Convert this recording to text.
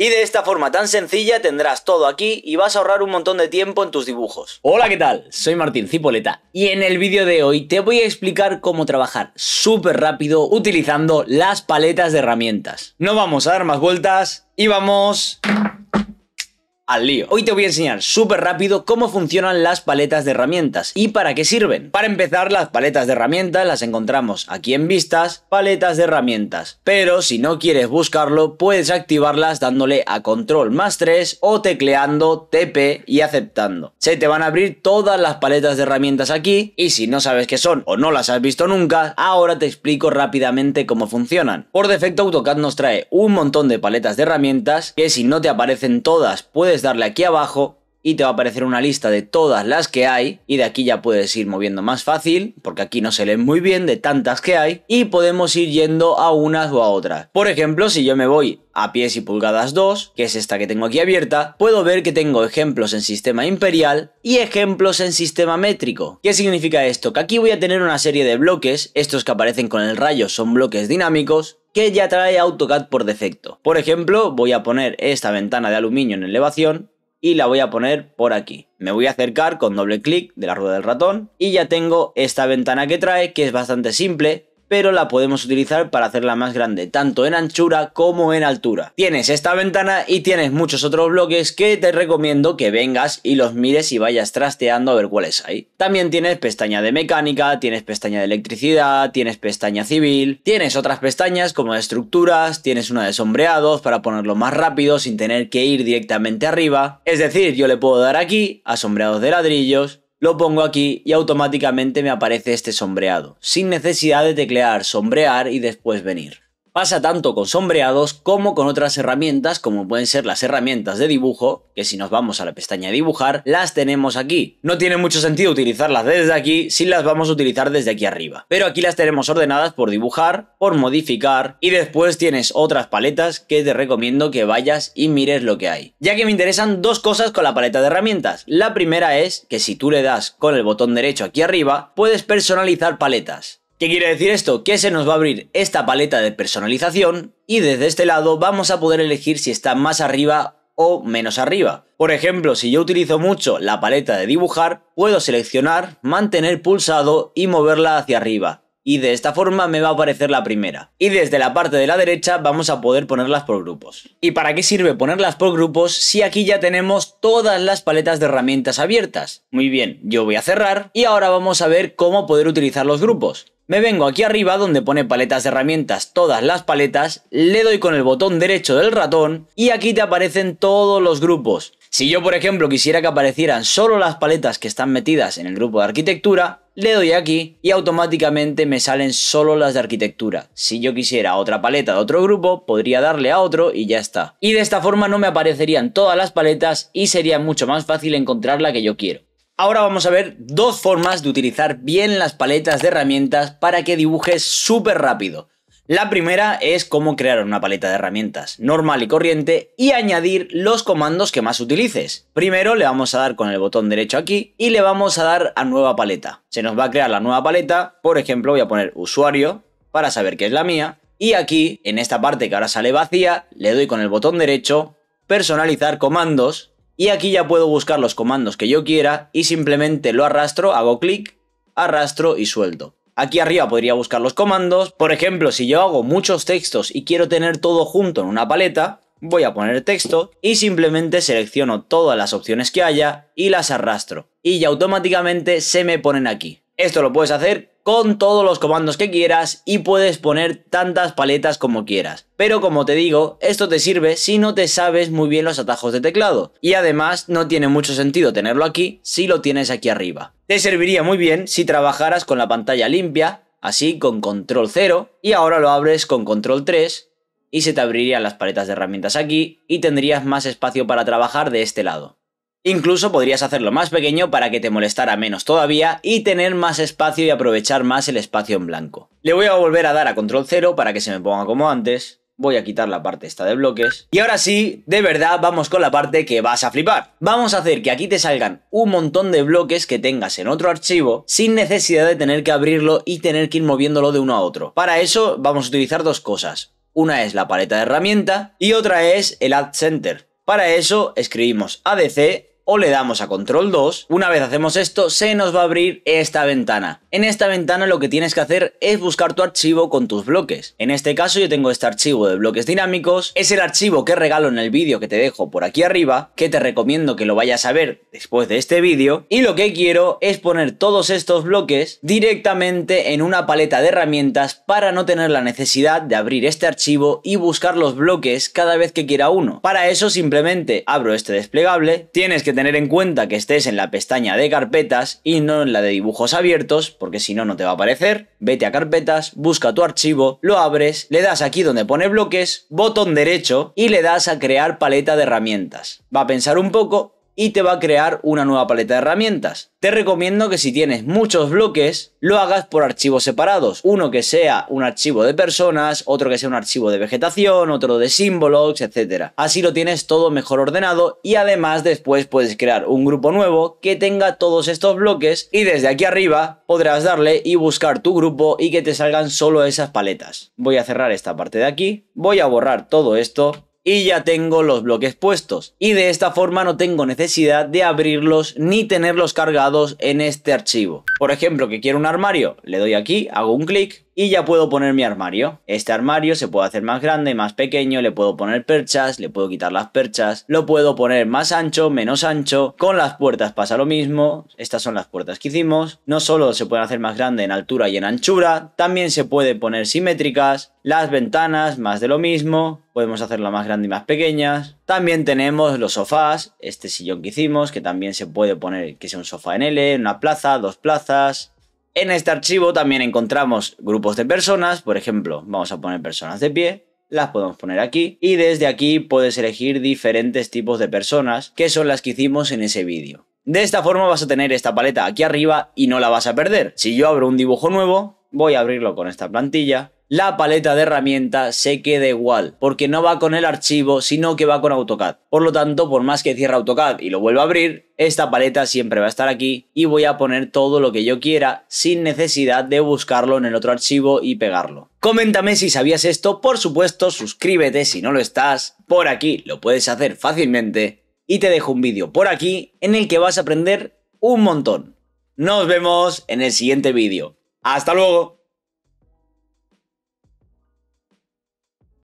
Y de esta forma tan sencilla tendrás todo aquí y vas a ahorrar un montón de tiempo en tus dibujos. Hola, ¿qué tal? Soy Martín Cipoleta y en el vídeo de hoy te voy a explicar cómo trabajar súper rápido utilizando las paletas de herramientas. No vamos a dar más vueltas y vamos al lío. Hoy te voy a enseñar súper rápido cómo funcionan las paletas de herramientas y para qué sirven. Para empezar, las paletas de herramientas las encontramos aquí en vistas, paletas de herramientas. Pero si no quieres buscarlo, puedes activarlas dándole a control más 3 o tecleando TP y aceptando. Se te van a abrir todas las paletas de herramientas aquí y si no sabes qué son o no las has visto nunca, ahora te explico rápidamente cómo funcionan. Por defecto AutoCAD nos trae un montón de paletas de herramientas que si no te aparecen todas puedes darle aquí abajo y te va a aparecer una lista de todas las que hay y de aquí ya puedes ir moviendo más fácil porque aquí no se leen muy bien de tantas que hay y podemos ir yendo a unas o a otras. Por ejemplo, si yo me voy a pies y pulgadas 2, que es esta que tengo aquí abierta, puedo ver que tengo ejemplos en sistema imperial y ejemplos en sistema métrico. ¿Qué significa esto? Que aquí voy a tener una serie de bloques, estos que aparecen con el rayo son bloques dinámicos, que ya trae AutoCAD por defecto. Por ejemplo, voy a poner esta ventana de aluminio en elevación y la voy a poner por aquí. Me voy a acercar con doble clic de la rueda del ratón y ya tengo esta ventana que trae que es bastante simple pero la podemos utilizar para hacerla más grande, tanto en anchura como en altura. Tienes esta ventana y tienes muchos otros bloques que te recomiendo que vengas y los mires y vayas trasteando a ver cuáles hay. También tienes pestaña de mecánica, tienes pestaña de electricidad, tienes pestaña civil, tienes otras pestañas como de estructuras, tienes una de sombreados para ponerlo más rápido sin tener que ir directamente arriba. Es decir, yo le puedo dar aquí a sombreados de ladrillos, lo pongo aquí y automáticamente me aparece este sombreado, sin necesidad de teclear sombrear y después venir. Pasa tanto con sombreados como con otras herramientas como pueden ser las herramientas de dibujo, que si nos vamos a la pestaña de dibujar, las tenemos aquí. No tiene mucho sentido utilizarlas desde aquí si las vamos a utilizar desde aquí arriba. Pero aquí las tenemos ordenadas por dibujar, por modificar y después tienes otras paletas que te recomiendo que vayas y mires lo que hay. Ya que me interesan dos cosas con la paleta de herramientas. La primera es que si tú le das con el botón derecho aquí arriba, puedes personalizar paletas. ¿Qué quiere decir esto? Que se nos va a abrir esta paleta de personalización y desde este lado vamos a poder elegir si está más arriba o menos arriba. Por ejemplo, si yo utilizo mucho la paleta de dibujar, puedo seleccionar, mantener pulsado y moverla hacia arriba. Y de esta forma me va a aparecer la primera. Y desde la parte de la derecha vamos a poder ponerlas por grupos. ¿Y para qué sirve ponerlas por grupos si aquí ya tenemos todas las paletas de herramientas abiertas? Muy bien, yo voy a cerrar y ahora vamos a ver cómo poder utilizar los grupos. Me vengo aquí arriba donde pone paletas de herramientas, todas las paletas, le doy con el botón derecho del ratón y aquí te aparecen todos los grupos. Si yo por ejemplo quisiera que aparecieran solo las paletas que están metidas en el grupo de arquitectura, le doy aquí y automáticamente me salen solo las de arquitectura. Si yo quisiera otra paleta de otro grupo, podría darle a otro y ya está. Y de esta forma no me aparecerían todas las paletas y sería mucho más fácil encontrar la que yo quiero. Ahora vamos a ver dos formas de utilizar bien las paletas de herramientas para que dibujes súper rápido. La primera es cómo crear una paleta de herramientas normal y corriente y añadir los comandos que más utilices. Primero le vamos a dar con el botón derecho aquí y le vamos a dar a nueva paleta. Se nos va a crear la nueva paleta, por ejemplo voy a poner usuario para saber que es la mía y aquí en esta parte que ahora sale vacía le doy con el botón derecho personalizar comandos y aquí ya puedo buscar los comandos que yo quiera y simplemente lo arrastro, hago clic, arrastro y suelto. Aquí arriba podría buscar los comandos. Por ejemplo, si yo hago muchos textos y quiero tener todo junto en una paleta, voy a poner texto y simplemente selecciono todas las opciones que haya y las arrastro. Y ya automáticamente se me ponen aquí. Esto lo puedes hacer con todos los comandos que quieras y puedes poner tantas paletas como quieras. Pero como te digo, esto te sirve si no te sabes muy bien los atajos de teclado. Y además no tiene mucho sentido tenerlo aquí si lo tienes aquí arriba. Te serviría muy bien si trabajaras con la pantalla limpia, así con control 0, y ahora lo abres con control 3, y se te abrirían las paletas de herramientas aquí y tendrías más espacio para trabajar de este lado. Incluso podrías hacerlo más pequeño para que te molestara menos todavía y tener más espacio y aprovechar más el espacio en blanco. Le voy a volver a dar a control 0 para que se me ponga como antes. Voy a quitar la parte esta de bloques. Y ahora sí, de verdad, vamos con la parte que vas a flipar. Vamos a hacer que aquí te salgan un montón de bloques que tengas en otro archivo sin necesidad de tener que abrirlo y tener que ir moviéndolo de uno a otro. Para eso vamos a utilizar dos cosas. Una es la paleta de herramienta y otra es el Add Center. Para eso escribimos ADC o le damos a control 2, una vez hacemos esto se nos va a abrir esta ventana. En esta ventana lo que tienes que hacer es buscar tu archivo con tus bloques. En este caso yo tengo este archivo de bloques dinámicos, es el archivo que regalo en el vídeo que te dejo por aquí arriba, que te recomiendo que lo vayas a ver después de este vídeo, y lo que quiero es poner todos estos bloques directamente en una paleta de herramientas para no tener la necesidad de abrir este archivo y buscar los bloques cada vez que quiera uno. Para eso simplemente abro este desplegable, tienes que tener en cuenta que estés en la pestaña de carpetas y no en la de dibujos abiertos, porque si no, no te va a aparecer. Vete a carpetas, busca tu archivo, lo abres, le das aquí donde pone bloques, botón derecho y le das a crear paleta de herramientas. Va a pensar un poco y te va a crear una nueva paleta de herramientas. Te recomiendo que si tienes muchos bloques, lo hagas por archivos separados. Uno que sea un archivo de personas, otro que sea un archivo de vegetación, otro de símbolos, etc. Así lo tienes todo mejor ordenado y además después puedes crear un grupo nuevo que tenga todos estos bloques y desde aquí arriba podrás darle y buscar tu grupo y que te salgan solo esas paletas. Voy a cerrar esta parte de aquí, voy a borrar todo esto y ya tengo los bloques puestos. Y de esta forma no tengo necesidad de abrirlos ni tenerlos cargados en este archivo. Por ejemplo, que quiero un armario, le doy aquí, hago un clic, y ya puedo poner mi armario. Este armario se puede hacer más grande, y más pequeño, le puedo poner perchas, le puedo quitar las perchas, lo puedo poner más ancho, menos ancho. Con las puertas pasa lo mismo, estas son las puertas que hicimos. No solo se pueden hacer más grande en altura y en anchura, también se puede poner simétricas. Las ventanas, más de lo mismo, podemos hacerlas más grandes y más pequeñas. También tenemos los sofás, este sillón que hicimos, que también se puede poner que sea un sofá en L, una plaza, dos plazas, en este archivo también encontramos grupos de personas, por ejemplo, vamos a poner personas de pie, las podemos poner aquí y desde aquí puedes elegir diferentes tipos de personas que son las que hicimos en ese vídeo. De esta forma vas a tener esta paleta aquí arriba y no la vas a perder. Si yo abro un dibujo nuevo, voy a abrirlo con esta plantilla la paleta de herramientas se queda igual, porque no va con el archivo, sino que va con AutoCAD. Por lo tanto, por más que cierre AutoCAD y lo vuelva a abrir, esta paleta siempre va a estar aquí y voy a poner todo lo que yo quiera sin necesidad de buscarlo en el otro archivo y pegarlo. Coméntame si sabías esto, por supuesto, suscríbete si no lo estás, por aquí lo puedes hacer fácilmente y te dejo un vídeo por aquí en el que vas a aprender un montón. Nos vemos en el siguiente vídeo. ¡Hasta luego!